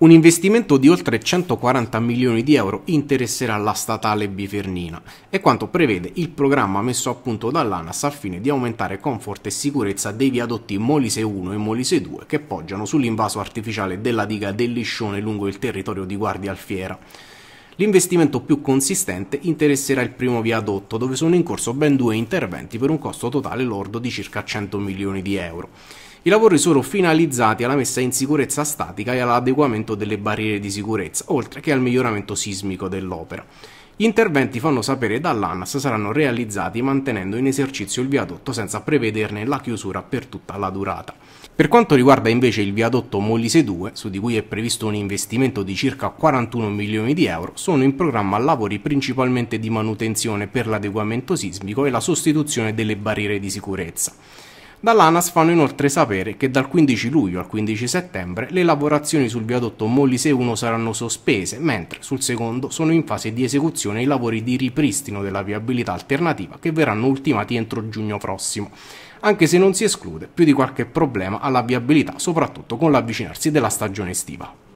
Un investimento di oltre 140 milioni di euro interesserà la statale Bifernina e quanto prevede il programma messo a punto dall'ANAS al fine di aumentare comfort e sicurezza dei viadotti Molise 1 e Molise 2 che poggiano sull'invaso artificiale della diga del Liscione lungo il territorio di Guardia Alfiera. L'investimento più consistente interesserà il primo viadotto, dove sono in corso ben due interventi per un costo totale lordo di circa 100 milioni di euro. I lavori sono finalizzati alla messa in sicurezza statica e all'adeguamento delle barriere di sicurezza, oltre che al miglioramento sismico dell'opera. Gli interventi, fanno sapere dall'ANAS, saranno realizzati mantenendo in esercizio il viadotto senza prevederne la chiusura per tutta la durata. Per quanto riguarda invece il viadotto Molise 2, su di cui è previsto un investimento di circa 41 milioni di euro, sono in programma lavori principalmente di manutenzione per l'adeguamento sismico e la sostituzione delle barriere di sicurezza. Dall'ANAS fanno inoltre sapere che dal 15 luglio al 15 settembre le lavorazioni sul viadotto Mollise 1 saranno sospese, mentre sul secondo sono in fase di esecuzione i lavori di ripristino della viabilità alternativa che verranno ultimati entro giugno prossimo anche se non si esclude più di qualche problema alla viabilità, soprattutto con l'avvicinarsi della stagione estiva.